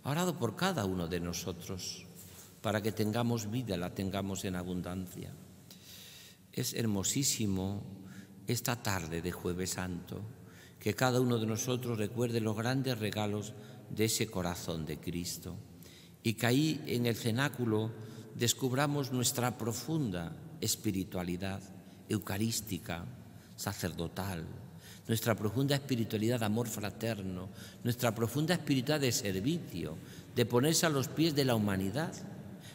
ha orado por cada uno de nosotros, para que tengamos vida, la tengamos en abundancia. Es hermosísimo esta tarde de jueves santo, que cada uno de nosotros recuerde los grandes regalos de ese corazón de Cristo y caí en el cenáculo, descubramos nuestra profunda espiritualidad eucarística, sacerdotal, nuestra profunda espiritualidad de amor fraterno, nuestra profunda espiritualidad de servicio, de ponerse a los pies de la humanidad.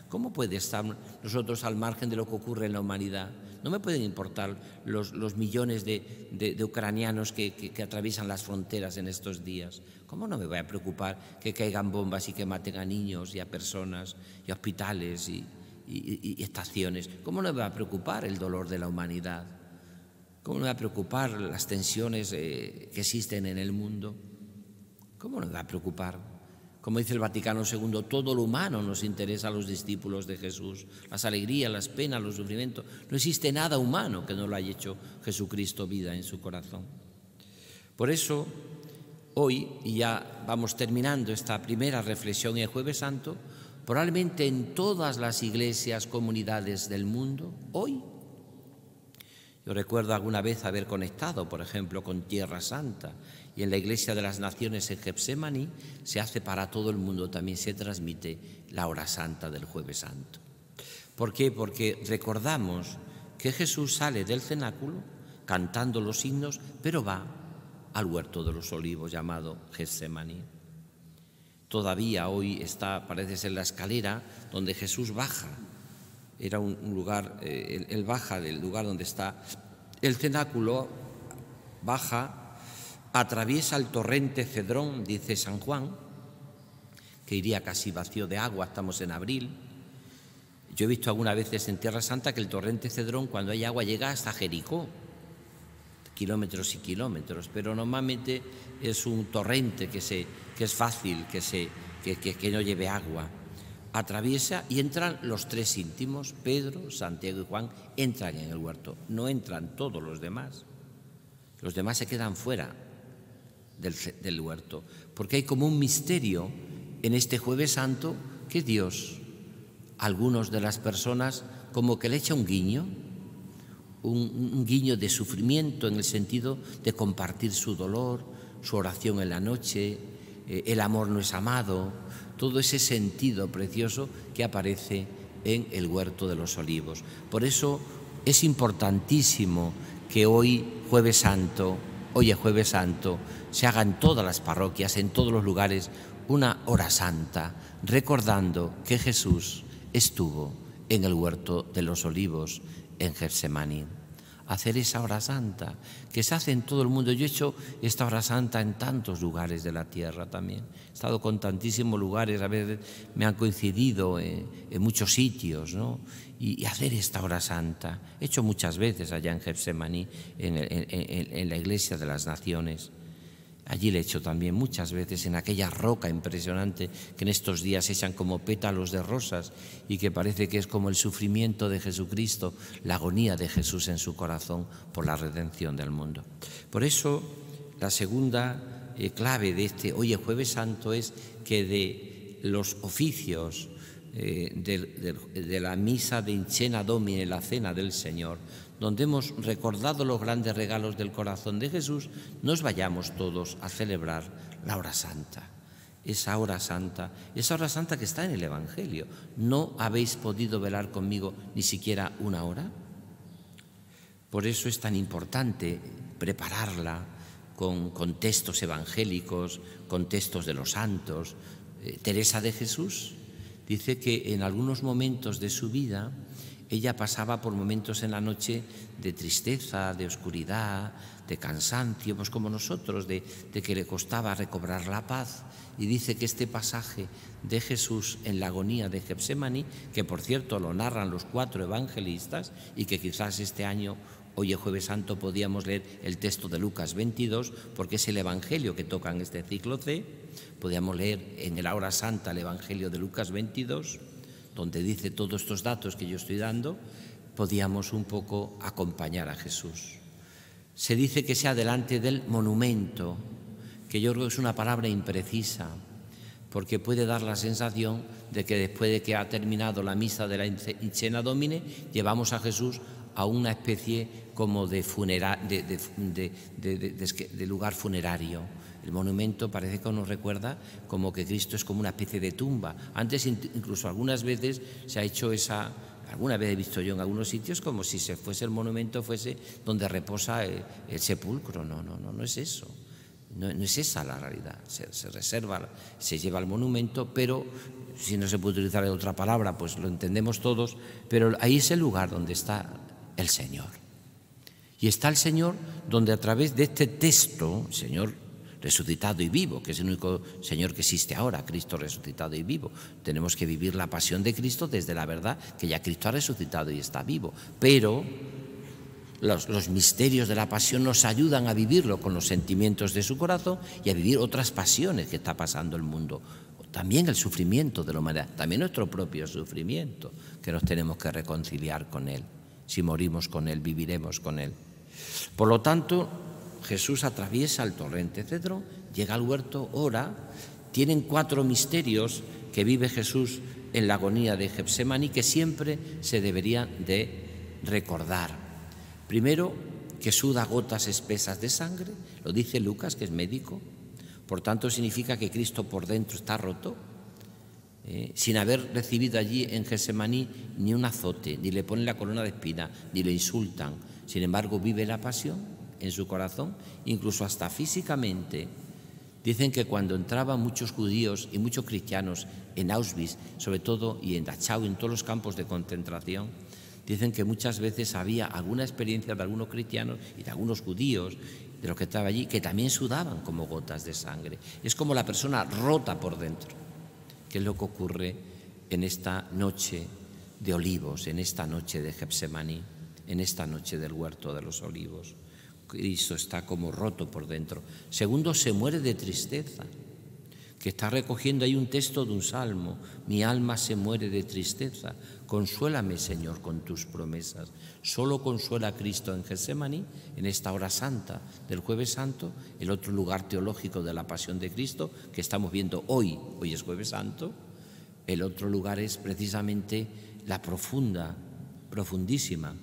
¿Cómo puede estar nosotros al margen de lo que ocurre en la humanidad? no me pueden importar los, millones de, ucranianos que, atraviesan las fronteras en estos días. ¿Cómo no me voy a preocupar que caigan bombas y que maten a niños y a personas y hospitales y, estaciones? ¿Cómo no me va a preocupar el dolor de la humanidad? ¿Cómo no me va a preocupar las tensiones eh, que existen en el mundo? ¿Cómo no me va a preocupar? Como dice el Vaticano II, todo lo humano nos interesa a los discípulos de Jesús, las alegrías, las penas, los sufrimientos. No existe nada humano que no lo haya hecho Jesucristo vida en su corazón. Por eso, hoy, y ya vamos terminando esta primera reflexión en jueves santo, probablemente en todas las iglesias, comunidades del mundo, hoy, yo recuerdo alguna vez haber conectado, por ejemplo, con Tierra Santa y en la iglesia de las naciones en Gepsemaní se hace para todo el mundo, también se transmite la hora santa del jueves santo. ¿Por qué? Porque recordamos que Jesús sale del cenáculo cantando los himnos, pero va al huerto de los olivos llamado Getsemaní. Todavía hoy está, parece ser, la escalera donde Jesús baja. Era un, lugar, el eh, él baja del lugar donde está el cenáculo, baja atraviesa el torrente Cedrón, dice San Juan, que iría casi vacío de agua, estamos en abril. Yo he visto algunas veces en Tierra Santa que el torrente Cedrón, cuando hay agua, llega hasta Jericó, kilómetros y kilómetros, pero normalmente es un torrente que, se, que es fácil, que, se, que, que no lleve agua. Atraviesa y entran los tres íntimos, Pedro, Santiago y Juan, entran en el huerto, no entran todos los demás. Los demás se quedan fuera, del, huerto, porque hay como un misterio en este jueves santo que Dios, algunos de las personas, como que le echa un guiño, un, guiño de sufrimiento en el sentido de compartir su dolor, su oración en la noche, eh, el amor no es amado, todo ese sentido precioso que aparece en el huerto de los olivos. Por eso es importantísimo que hoy, jueves santo, hoy es jueves santo, se haga en todas las parroquias, en todos los lugares, una hora santa, recordando que Jesús estuvo en el huerto de los olivos en Getsemaní. Hacer esa hora santa, que se hace en todo el mundo. Yo he hecho esta hora santa en tantos lugares de la tierra también. He estado con tantísimos lugares, a veces me han coincidido en, eh, en muchos sitios, ¿no? y, hacer esta hora santa. He hecho muchas veces allá en Getsemaní, en, la iglesia de las naciones. Allí le he hecho también muchas veces en aquella roca impresionante que en estos días echan como pétalos de rosas y que parece que es como el sufrimiento de Jesucristo, la agonía de Jesús en su corazón por la redención del mundo. Por eso, la segunda eh, clave de este Hoy es Jueves Santo es que de los oficios, eh, de, la misa de Inchena Domine, la cena del Señor, donde hemos recordado los grandes regalos del corazón de Jesús, nos vayamos todos a celebrar la hora santa. Esa hora santa, esa hora santa que está en el Evangelio. ¿No habéis podido velar conmigo ni siquiera una hora? Por eso es tan importante prepararla con, textos evangélicos, con textos de los santos. Eh, Teresa de Jesús, dice que en algunos momentos de su vida ella pasaba por momentos en la noche de tristeza, de oscuridad, de cansancio, pues como nosotros, de, que le costaba recobrar la paz. Y dice que este pasaje de Jesús en la agonía de Getsemaní, que por cierto lo narran los cuatro evangelistas y que quizás este año Hoy, el Jueves Santo, podíamos leer el texto de Lucas 22, porque es el Evangelio que toca en este ciclo C. Podíamos leer en el Hora Santa el Evangelio de Lucas 22, donde dice todos estos datos que yo estoy dando. Podíamos un poco acompañar a Jesús. Se dice que sea delante del monumento, que yo creo que es una palabra imprecisa, porque puede dar la sensación de que después de que ha terminado la misa de la Cena Domine, llevamos a Jesús a una especie como de, de, lugar funerario. El monumento parece que nos recuerda como que Cristo es como una especie de tumba. Antes incluso algunas veces se ha hecho esa, alguna vez he visto yo en algunos sitios como si se fuese el monumento fuese donde reposa eh, el, sepulcro. No, no, no, no es eso. No, es esa la realidad. Se, se, reserva, se lleva el monumento, pero si no se puede utilizar otra palabra, pues lo entendemos todos. Pero ahí es el lugar donde está el Señor. Y está el Señor donde a través de este texto, Señor resucitado y vivo, que es el único Señor que existe ahora, Cristo resucitado y vivo. Tenemos que vivir la pasión de Cristo desde la verdad, que ya Cristo ha resucitado y está vivo. Pero los, los, misterios de la pasión nos ayudan a vivirlo con los sentimientos de su corazón y a vivir otras pasiones que está pasando el mundo. También el sufrimiento de la humanidad, también nuestro propio sufrimiento, que nos tenemos que reconciliar con él. Si morimos con Él, viviremos con Él. Por lo tanto, Jesús atraviesa el torrente Cedro, llega al huerto, ora, tienen cuatro misterios que vive Jesús en la agonía de y que siempre se deberían de recordar. Primero, que suda gotas espesas de sangre, lo dice Lucas, que es médico, por tanto significa que Cristo por dentro está roto, eh, sin haber recibido allí en Gesemaní ni un azote, ni le ponen la corona de espina, ni le insultan. Sin embargo, vive la pasión en su corazón, incluso hasta físicamente. Dicen que cuando entraban muchos judíos y muchos cristianos en Auschwitz, sobre todo, y en Dachau, en todos los campos de concentración, dicen que muchas veces había alguna experiencia de algunos cristianos y de algunos judíos, de los que estaban allí, que también sudaban como gotas de sangre. Es como la persona rota por dentro que es lo que ocurre en esta noche de olivos, en esta noche de Gepsemaní, en esta noche del huerto de los olivos. Cristo está como roto por dentro. Segundo, se muere de tristeza, que está recogiendo ahí un texto de un salmo. Mi alma se muere de tristeza, Consuélame, Señor, con tus promesas. Solo consuela a Cristo en Getsemaní, en esta hora santa del Jueves Santo, el otro lugar teológico de la pasión de Cristo que estamos viendo hoy. Hoy es Jueves Santo. El otro lugar es precisamente la profunda, profundísima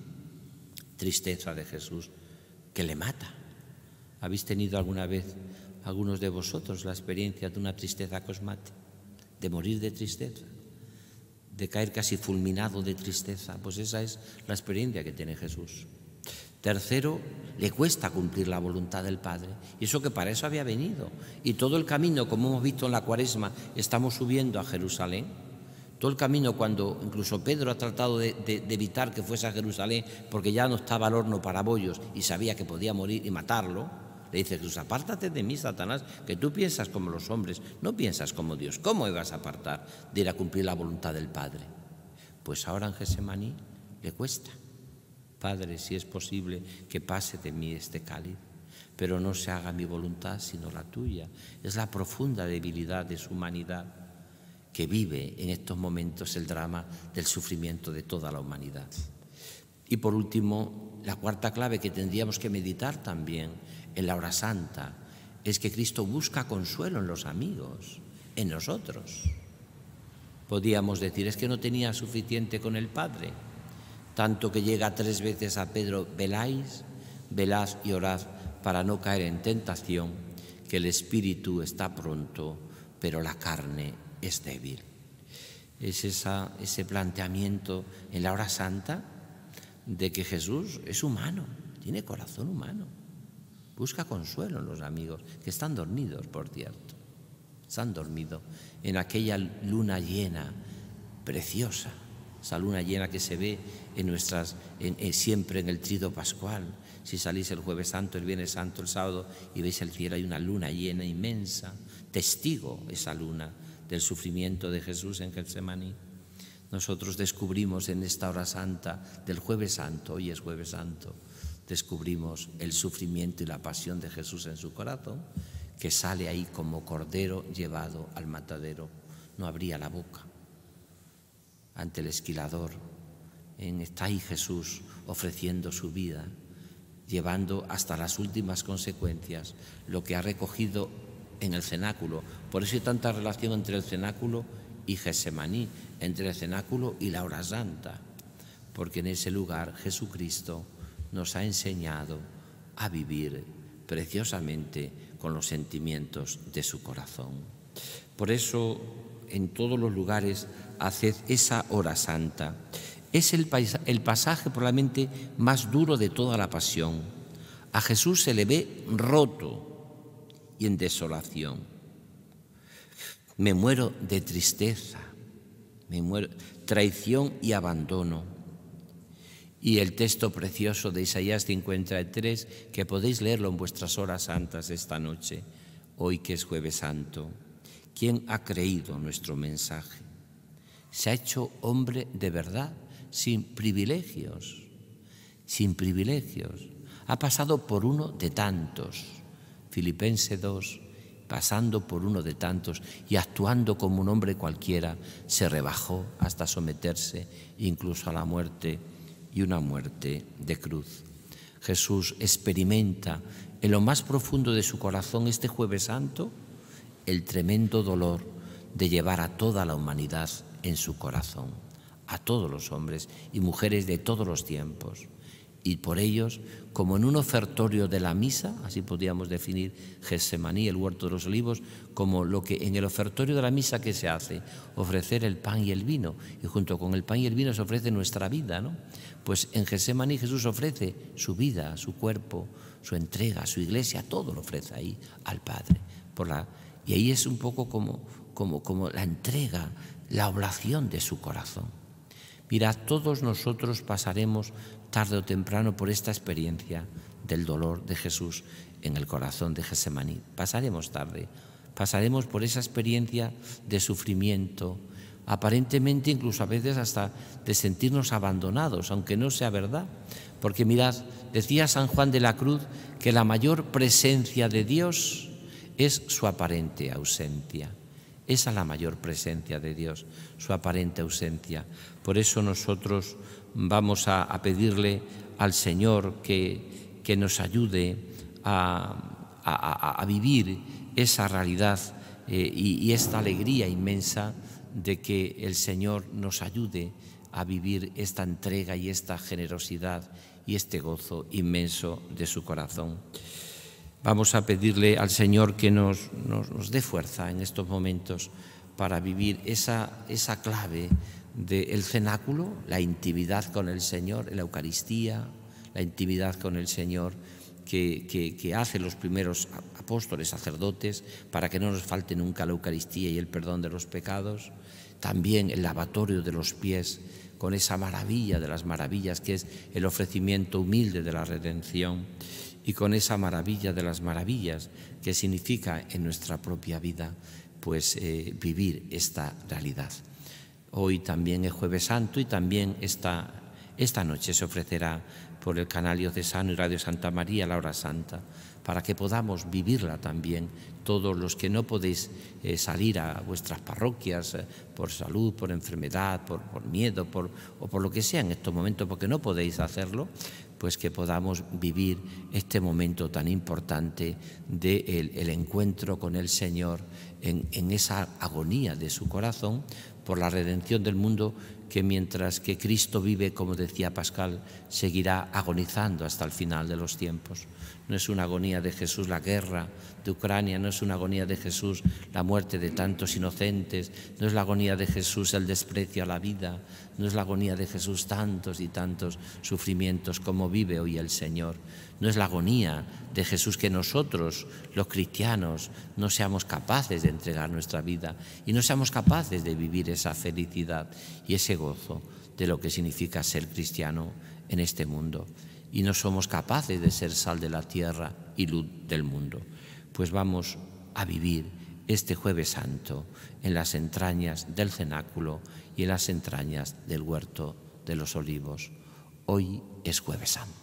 tristeza de Jesús que le mata. ¿Habéis tenido alguna vez, algunos de vosotros, la experiencia de una tristeza cosmática, De morir de tristeza de caer casi fulminado de tristeza. Pues esa es la experiencia que tiene Jesús. Tercero, le cuesta cumplir la voluntad del Padre. Y eso que para eso había venido. Y todo el camino, como hemos visto en la cuaresma, estamos subiendo a Jerusalén. Todo el camino cuando incluso Pedro ha tratado de, evitar que fuese a Jerusalén porque ya no estaba al horno para bollos y sabía que podía morir y matarlo le dice Jesús, apártate de mí, Satanás, que tú piensas como los hombres, no piensas como Dios. ¿Cómo ibas a apartar de ir a cumplir la voluntad del Padre? Pues ahora en Gesemaní le cuesta. Padre, si es posible que pase de mí este cáliz, pero no se haga mi voluntad sino la tuya. Es la profunda debilidad de su humanidad que vive en estos momentos el drama del sufrimiento de toda la humanidad. Y por último, la cuarta clave que tendríamos que meditar también en la hora santa, es que Cristo busca consuelo en los amigos, en nosotros. Podíamos decir, es que no tenía suficiente con el Padre, tanto que llega tres veces a Pedro, veláis, velad y orad para no caer en tentación, que el espíritu está pronto, pero la carne es débil. Es ese planteamiento en la hora santa de que Jesús es humano, tiene corazón humano Busca consuelo en los amigos, que están dormidos, por cierto. Están dormidos en aquella luna llena, preciosa, esa luna llena que se ve en nuestras, siempre en el trido pascual. Si salís el jueves santo, el viernes santo, el sábado y veis el cielo, hay una luna llena inmensa, testigo esa luna del sufrimiento de Jesús en Getsemaní. Nosotros descubrimos en esta hora santa del jueves santo, hoy es jueves santo, descubrimos el sufrimiento y la pasión de Jesús en su corazón, que sale ahí como cordero llevado al matadero. No abría la boca ante el esquilador. está ahí Jesús ofreciendo su vida, llevando hasta las últimas consecuencias lo que ha recogido en el cenáculo. Por eso hay tanta relación entre el cenáculo y Gesemaní, entre el cenáculo y la hora santa, porque en ese lugar Jesucristo nos ha enseñado a vivir preciosamente con los sentimientos de su corazón. Por eso en todos los lugares haced esa hora santa. Es el, el pasaje mente más duro de toda la pasión. A Jesús se le ve roto y en desolación. Me muero de tristeza, me muero traición y abandono y el texto precioso de Isaías 53 que podéis leerlo en vuestras horas santas esta noche, hoy que es jueves santo. ¿Quién ha creído nuestro mensaje? Se ha hecho hombre de verdad, sin privilegios, sin privilegios. Ha pasado por uno de tantos, Filipense 2, pasando por uno de tantos y actuando como un hombre cualquiera, se rebajó hasta someterse incluso a la muerte y una muerte de cruz. Jesús experimenta en lo más profundo de su corazón este jueves santo el tremendo dolor de llevar a toda la humanidad en su corazón, a todos los hombres y mujeres de todos los tiempos y por ellos, como en un ofertorio de la misa, así podríamos definir Gesemaní, el huerto de los olivos, como lo que en el ofertorio de la misa que se hace, ofrecer el pan y el vino, y junto con el pan y el vino se ofrece nuestra vida, ¿no? Pues en Gesemaní Jesús ofrece su vida, su cuerpo, su entrega, su iglesia, todo lo ofrece ahí al Padre. Por la, y ahí es un poco como, como, como la entrega, la oblación de su corazón. Mira, todos nosotros pasaremos tarde o temprano por esta experiencia del dolor de Jesús en el corazón de Gesemaní. Pasaremos tarde, pasaremos por esa experiencia de sufrimiento, aparentemente incluso a veces hasta de sentirnos abandonados, aunque no sea verdad. Porque mirad, decía San Juan de la Cruz que la mayor presencia de Dios es su aparente ausencia. Esa es la mayor presencia de Dios, su aparente ausencia. Por eso nosotros vamos a, pedirle al Señor que, nos ayude a, vivir esa realidad eh, y, esta alegría inmensa de que el Señor nos ayude a vivir esta entrega y esta generosidad y este gozo inmenso de su corazón. Vamos a pedirle al Señor que nos, dé fuerza en estos momentos para vivir esa clave del cenáculo, la intimidad con el Señor, la Eucaristía, la intimidad con el Señor que, hace hacen los primeros apóstoles, sacerdotes, para que no nos falte nunca la Eucaristía y el perdón de los pecados, también el lavatorio de los pies con esa maravilla de las maravillas que es el ofrecimiento humilde de la redención y con esa maravilla de las maravillas que significa en nuestra propia vida pues eh, vivir esta realidad. Hoy también es Jueves Santo y también esta, esta noche se ofrecerá por el canal diocesano y Radio Santa María la hora santa, para que podamos vivirla también todos los que no podéis eh, salir a vuestras parroquias eh, por salud, por enfermedad, por, miedo por, o por lo que sea en estos momentos, porque no podéis hacerlo, pues que podamos vivir este momento tan importante del de el encuentro con el Señor en esa agonía de su corazón por la redención del mundo que mientras que Cristo vive, como decía Pascal, seguirá agonizando hasta el final de los tiempos no es una agonía de Jesús la guerra de Ucrania, no es una agonía de Jesús la muerte de tantos inocentes, no es la agonía de Jesús el desprecio a la vida, no es la agonía de Jesús tantos y tantos sufrimientos como vive hoy el Señor, no es la agonía de Jesús que nosotros, los cristianos, no seamos capaces de entregar nuestra vida y no seamos capaces de vivir esa felicidad y ese gozo de lo que significa ser cristiano en este mundo y no somos capaces de ser sal de la tierra y luz del mundo. Pues vamos a vivir este jueves santo en las entrañas del cenáculo y en las entrañas del huerto de los olivos. Hoy es jueves santo.